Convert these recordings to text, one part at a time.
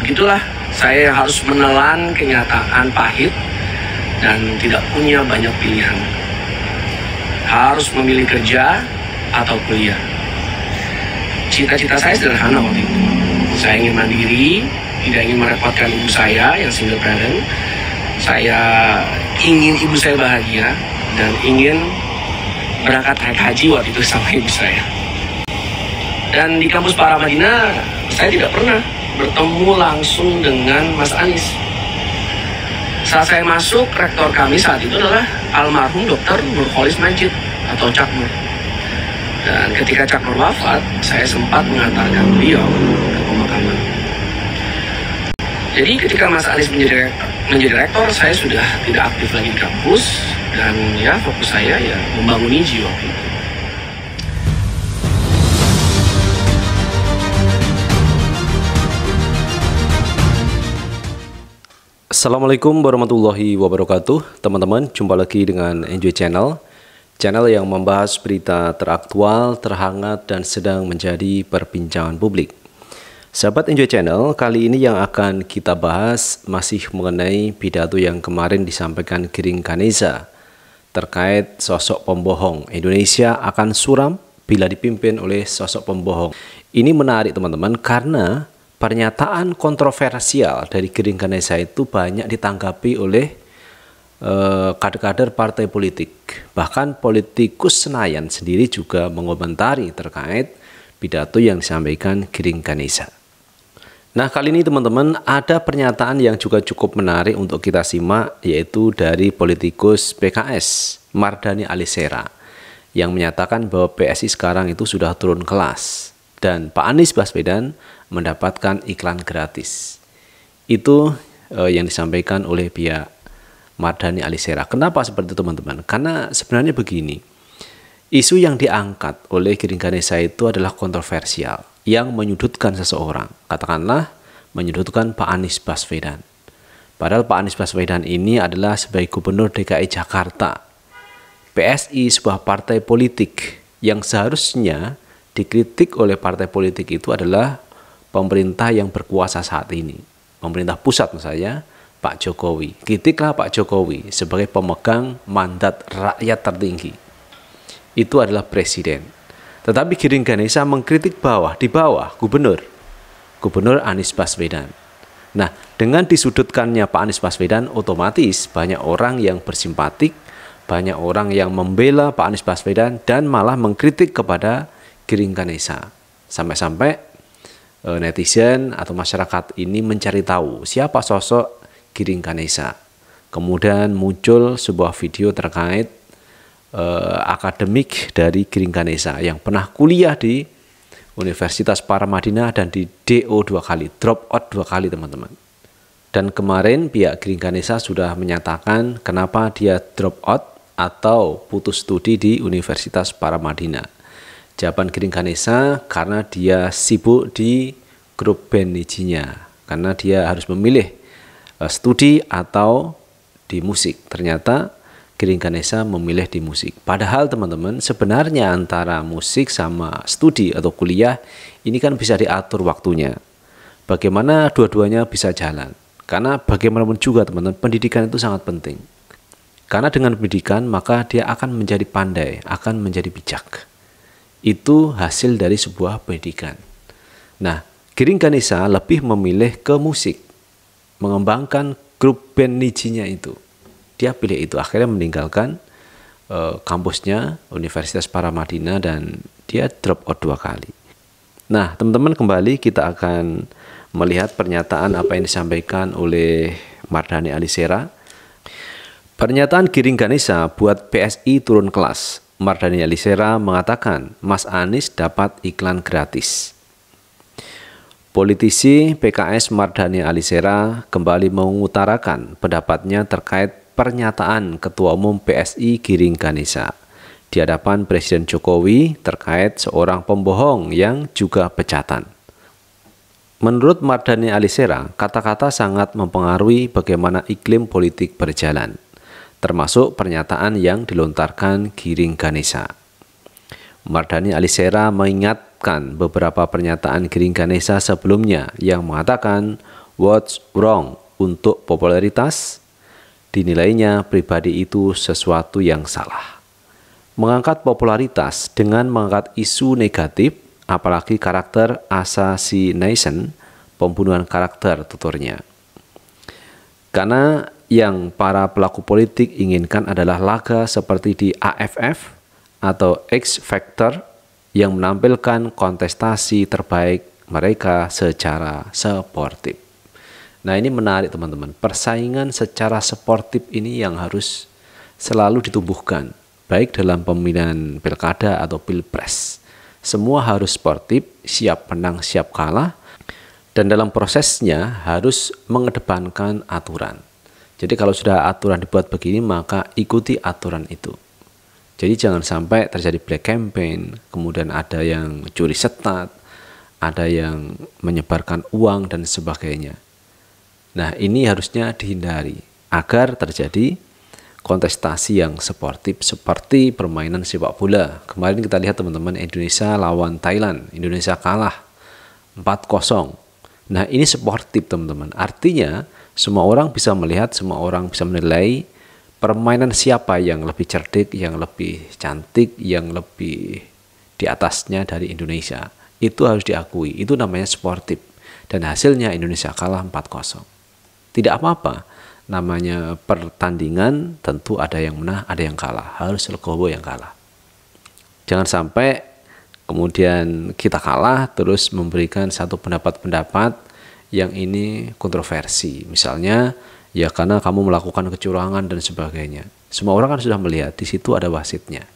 begitulah saya harus menelan kenyataan pahit dan tidak punya banyak pilihan. Harus memilih kerja atau kuliah. Cita-cita saya sederhana waktu itu. Saya ingin mandiri, tidak ingin merepotkan ibu saya yang single parent. Saya ingin ibu saya bahagia dan ingin berangkat naik haji waktu itu sama ibu saya. Dan di kampus para Madinah saya tidak pernah bertemu langsung dengan Mas Anies. Saat saya masuk, rektor kami saat itu adalah almarhum Dr. Nurholis Majid atau Cak Nur. Dan ketika Cak Nur wafat, saya sempat mengantarkan beliau ke pemakaman. Jadi ketika Mas Anies menjadi rektor, menjadi rektor, saya sudah tidak aktif lagi di kampus dan ya fokus saya ya membangun IJI waktu itu. Assalamualaikum warahmatullahi wabarakatuh Teman-teman, jumpa lagi dengan Enjoy Channel Channel yang membahas berita teraktual, terhangat, dan sedang menjadi perbincangan publik Sahabat Enjoy Channel, kali ini yang akan kita bahas masih mengenai pidato yang kemarin disampaikan Giring Kaneza terkait sosok pembohong Indonesia akan suram bila dipimpin oleh sosok pembohong. Ini menarik teman-teman karena pernyataan kontroversial dari Giring Ganesa itu banyak ditanggapi oleh eh, kader-kader partai politik. Bahkan politikus Senayan sendiri juga mengomentari terkait pidato yang disampaikan Giring Ganesa. Nah kali ini teman-teman ada pernyataan yang juga cukup menarik untuk kita simak yaitu dari politikus PKS Mardani Alisera yang menyatakan bahwa PSI sekarang itu sudah turun kelas dan Pak Anies Baswedan mendapatkan iklan gratis. Itu eh, yang disampaikan oleh pihak Mardhani Alisera. Kenapa seperti itu teman-teman? Karena sebenarnya begini, isu yang diangkat oleh Giring Ganesha itu adalah kontroversial, yang menyudutkan seseorang. Katakanlah menyudutkan Pak Anies Baswedan. Padahal Pak Anies Baswedan ini adalah sebagai gubernur DKI Jakarta. PSI sebuah partai politik yang seharusnya dikritik oleh partai politik itu adalah pemerintah yang berkuasa saat ini. Pemerintah pusat misalnya, Pak Jokowi. Kritiklah Pak Jokowi sebagai pemegang mandat rakyat tertinggi. Itu adalah presiden. Tetapi Giring Ganesa mengkritik bawah, di bawah gubernur. Gubernur Anies Baswedan. Nah, dengan disudutkannya Pak Anies Baswedan, otomatis banyak orang yang bersimpatik, banyak orang yang membela Pak Anies Baswedan dan malah mengkritik kepada Giring Ganesa. Sampai-sampai Eh, netizen atau masyarakat ini mencari tahu siapa sosok Giring Ganesa. Kemudian muncul sebuah video terkait eh, akademik dari Giring Ganesa yang pernah kuliah di Universitas Paramadina dan di DO dua kali, drop out dua kali teman-teman. Dan kemarin pihak Giring Ganesa sudah menyatakan kenapa dia drop out atau putus studi di Universitas Paramadina jawaban Giring Ganesa karena dia sibuk di grup band Nijinya karena dia harus memilih uh, studi atau di musik ternyata Giring Ganesa memilih di musik padahal teman-teman sebenarnya antara musik sama studi atau kuliah ini kan bisa diatur waktunya bagaimana dua-duanya bisa jalan karena bagaimanapun juga teman-teman pendidikan itu sangat penting karena dengan pendidikan maka dia akan menjadi pandai akan menjadi bijak itu hasil dari sebuah pendidikan. Nah, Giring Ganesha lebih memilih ke musik, mengembangkan grup band nijinya itu. Dia pilih itu, akhirnya meninggalkan uh, kampusnya Universitas Paramadina dan dia drop out dua kali. Nah, teman-teman kembali kita akan melihat pernyataan apa yang disampaikan oleh Mardhani Alisera. Pernyataan Giring Ganesha buat PSI turun kelas Mardhani Alisera mengatakan Mas Anies dapat iklan gratis. Politisi PKS Mardhani Alisera kembali mengutarakan pendapatnya terkait pernyataan Ketua Umum PSI Giring Ganesa di hadapan Presiden Jokowi terkait seorang pembohong yang juga pecatan. Menurut Mardhani Alisera, kata-kata sangat mempengaruhi bagaimana iklim politik berjalan termasuk pernyataan yang dilontarkan Giring Ganesa. Mardhani Alisera mengingatkan beberapa pernyataan Giring Ganesa sebelumnya yang mengatakan what's wrong untuk popularitas, dinilainya pribadi itu sesuatu yang salah. Mengangkat popularitas dengan mengangkat isu negatif, apalagi karakter assassination, pembunuhan karakter tuturnya. Karena yang para pelaku politik inginkan adalah laga seperti di AFF atau X Factor yang menampilkan kontestasi terbaik mereka secara sportif. Nah ini menarik teman-teman, persaingan secara sportif ini yang harus selalu ditumbuhkan, baik dalam pemilihan pilkada atau pilpres. Semua harus sportif, siap menang, siap kalah, dan dalam prosesnya harus mengedepankan aturan. Jadi kalau sudah aturan dibuat begini maka ikuti aturan itu. Jadi jangan sampai terjadi black campaign, kemudian ada yang curi setat, ada yang menyebarkan uang dan sebagainya. Nah, ini harusnya dihindari agar terjadi kontestasi yang sportif seperti permainan sepak bola. Kemarin kita lihat teman-teman Indonesia lawan Thailand, Indonesia kalah 4-0. Nah, ini sportif teman-teman. Artinya semua orang bisa melihat, semua orang bisa menilai permainan siapa yang lebih cerdik, yang lebih cantik, yang lebih di atasnya dari Indonesia. Itu harus diakui, itu namanya sportif. Dan hasilnya Indonesia kalah 4-0. Tidak apa-apa, namanya pertandingan tentu ada yang menang, ada yang kalah. Harus legowo yang kalah. Jangan sampai kemudian kita kalah terus memberikan satu pendapat-pendapat yang ini kontroversi. Misalnya ya karena kamu melakukan kecurangan dan sebagainya. Semua orang kan sudah melihat di situ ada wasitnya.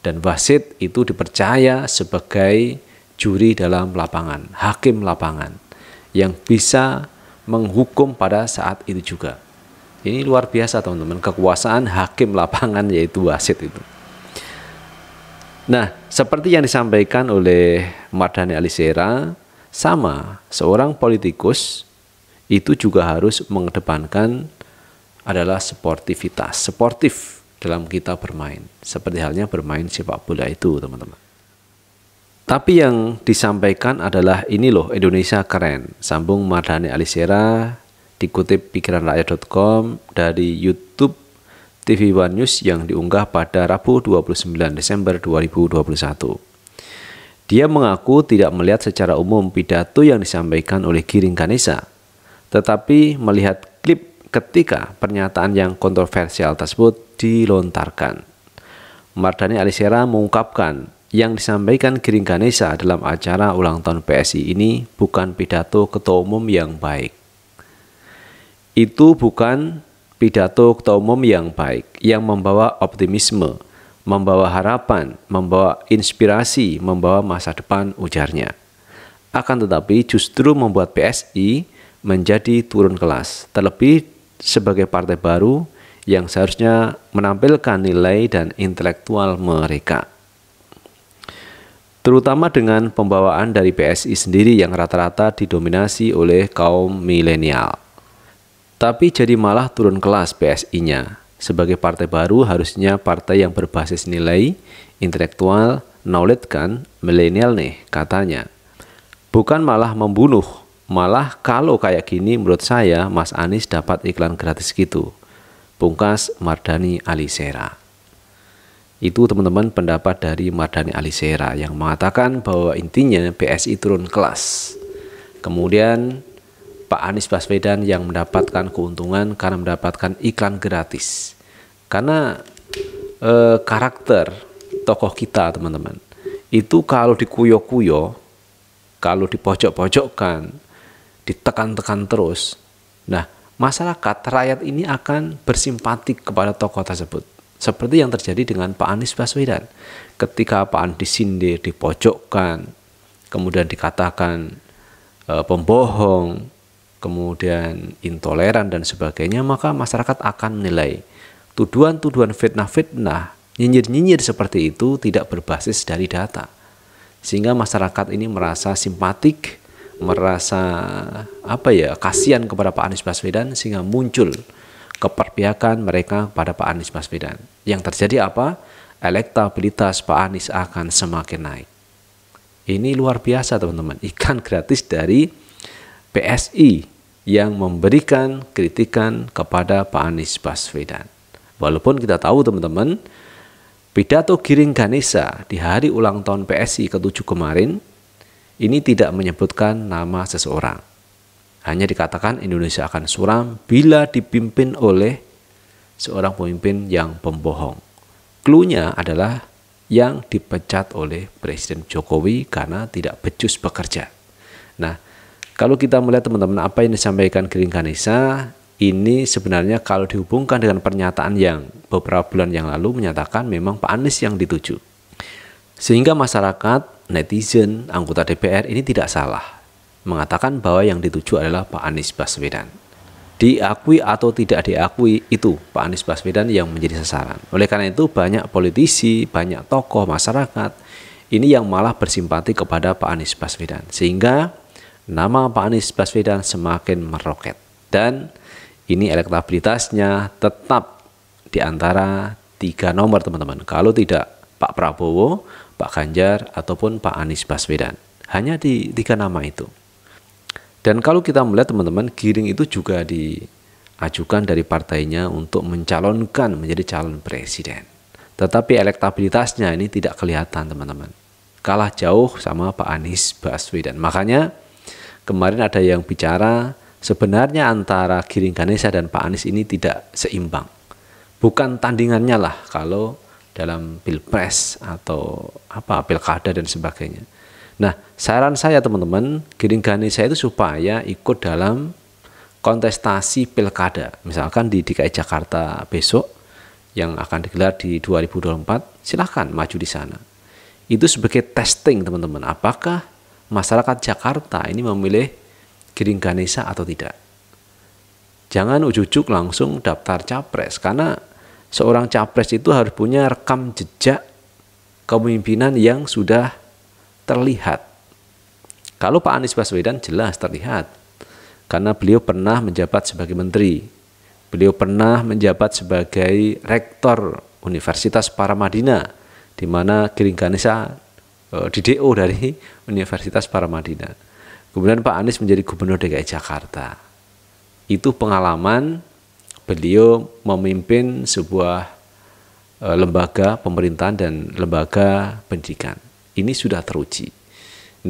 Dan wasit itu dipercaya sebagai juri dalam lapangan, hakim lapangan yang bisa menghukum pada saat itu juga. Ini luar biasa teman-teman, kekuasaan hakim lapangan yaitu wasit itu. Nah, seperti yang disampaikan oleh Mardhani Alisera, sama, seorang politikus itu juga harus mengedepankan adalah sportivitas, sportif dalam kita bermain. Seperti halnya bermain sepak bola itu, teman-teman. Tapi yang disampaikan adalah ini loh Indonesia keren. Sambung Mardhani Alisera dikutip pikiranrakyat.com dari YouTube TV One News yang diunggah pada Rabu 29 Desember 2021. Dia mengaku tidak melihat secara umum pidato yang disampaikan oleh Giring Ganesa, tetapi melihat klip ketika pernyataan yang kontroversial tersebut dilontarkan. Mardani Alisera mengungkapkan yang disampaikan Giring Ganesa dalam acara ulang tahun PSI ini bukan pidato ketua umum yang baik. Itu bukan pidato ketua umum yang baik yang membawa optimisme membawa harapan, membawa inspirasi, membawa masa depan ujarnya. Akan tetapi justru membuat PSI menjadi turun kelas, terlebih sebagai partai baru yang seharusnya menampilkan nilai dan intelektual mereka. Terutama dengan pembawaan dari PSI sendiri yang rata-rata didominasi oleh kaum milenial. Tapi jadi malah turun kelas PSI-nya, sebagai partai baru, harusnya partai yang berbasis nilai, intelektual, knowledge kan, milenial nih, katanya. Bukan malah membunuh, malah kalau kayak gini menurut saya Mas Anies dapat iklan gratis gitu. Pungkas Mardani Alisera. Itu teman-teman pendapat dari Mardani Alisera yang mengatakan bahwa intinya PSI turun kelas. Kemudian Pak Anies Baswedan yang mendapatkan keuntungan karena mendapatkan iklan gratis. Karena eh, karakter tokoh kita, teman-teman, itu kalau dikuyo-kuyo, kalau dipojok-pojokkan, ditekan-tekan terus, nah masyarakat rakyat ini akan bersimpatik kepada tokoh tersebut. Seperti yang terjadi dengan Pak Anies Baswedan. Ketika Pak Anies disindir, dipojokkan, kemudian dikatakan e, pembohong, kemudian intoleran dan sebagainya, maka masyarakat akan menilai tuduhan-tuduhan fitnah-fitnah, nyinyir-nyinyir seperti itu tidak berbasis dari data. Sehingga masyarakat ini merasa simpatik, merasa apa ya kasihan kepada Pak Anies Baswedan sehingga muncul keperpihakan mereka pada Pak Anies Baswedan. Yang terjadi apa? Elektabilitas Pak Anies akan semakin naik. Ini luar biasa teman-teman. Ikan gratis dari PSI yang memberikan kritikan kepada Pak Anies Baswedan. Walaupun kita tahu teman-teman, pidato Giring Ganesa di hari ulang tahun PSI ke-7 kemarin ini tidak menyebutkan nama seseorang. Hanya dikatakan Indonesia akan suram bila dipimpin oleh seorang pemimpin yang pembohong. Klunya adalah yang dipecat oleh Presiden Jokowi karena tidak becus bekerja. Nah, kalau kita melihat teman-teman apa yang disampaikan Green Ganesha ini sebenarnya kalau dihubungkan dengan pernyataan yang beberapa bulan yang lalu menyatakan memang Pak Anies yang dituju. Sehingga masyarakat, netizen, anggota DPR ini tidak salah mengatakan bahwa yang dituju adalah Pak Anies Baswedan. Diakui atau tidak diakui itu Pak Anies Baswedan yang menjadi sasaran. Oleh karena itu banyak politisi, banyak tokoh masyarakat ini yang malah bersimpati kepada Pak Anies Baswedan. Sehingga nama Pak Anies Baswedan semakin meroket dan ini elektabilitasnya tetap di antara tiga nomor teman-teman. Kalau tidak Pak Prabowo, Pak Ganjar, ataupun Pak Anies Baswedan. Hanya di tiga nama itu. Dan kalau kita melihat teman-teman, Giring itu juga diajukan dari partainya untuk mencalonkan menjadi calon presiden. Tetapi elektabilitasnya ini tidak kelihatan teman-teman. Kalah jauh sama Pak Anies Baswedan. Makanya kemarin ada yang bicara sebenarnya antara Giring Ganesha dan Pak Anies ini tidak seimbang. Bukan tandingannya lah kalau dalam pilpres atau apa pilkada dan sebagainya. Nah, saran saya teman-teman, Giring Ganesha itu supaya ikut dalam kontestasi pilkada. Misalkan di DKI Jakarta besok yang akan digelar di 2024, silahkan maju di sana. Itu sebagai testing teman-teman, apakah masyarakat Jakarta ini memilih Giring Ganesa atau tidak. Jangan ujuk-ujuk langsung daftar capres karena seorang capres itu harus punya rekam jejak kepemimpinan yang sudah terlihat. Kalau Pak Anies Baswedan jelas terlihat karena beliau pernah menjabat sebagai menteri. Beliau pernah menjabat sebagai rektor Universitas Paramadina di mana Giring Ganesa Eh, di DO dari Universitas Paramadina. Kemudian Pak Anies menjadi Gubernur DKI Jakarta. Itu pengalaman beliau memimpin sebuah eh, lembaga pemerintahan dan lembaga pendidikan. Ini sudah teruji.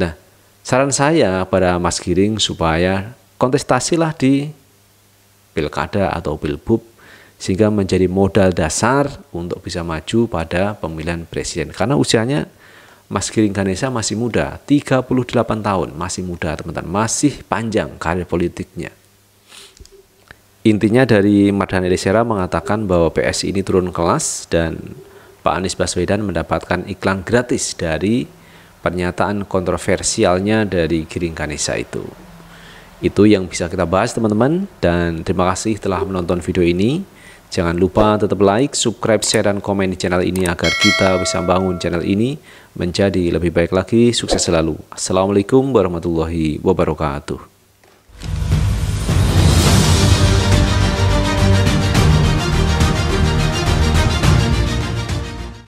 Nah, saran saya pada Mas Giring supaya kontestasilah di pilkada atau pilbub sehingga menjadi modal dasar untuk bisa maju pada pemilihan presiden karena usianya Mas Giring Ganesa masih muda, 38 tahun, masih muda teman-teman, masih panjang karir politiknya. Intinya dari Mardhani Elisera mengatakan bahwa PSI ini turun kelas dan Pak Anies Baswedan mendapatkan iklan gratis dari pernyataan kontroversialnya dari Giring Ganesa itu. Itu yang bisa kita bahas teman-teman dan terima kasih telah menonton video ini. Jangan lupa tetap like, subscribe, share, dan komen di channel ini agar kita bisa bangun channel ini menjadi lebih baik lagi. Sukses selalu. Assalamualaikum warahmatullahi wabarakatuh.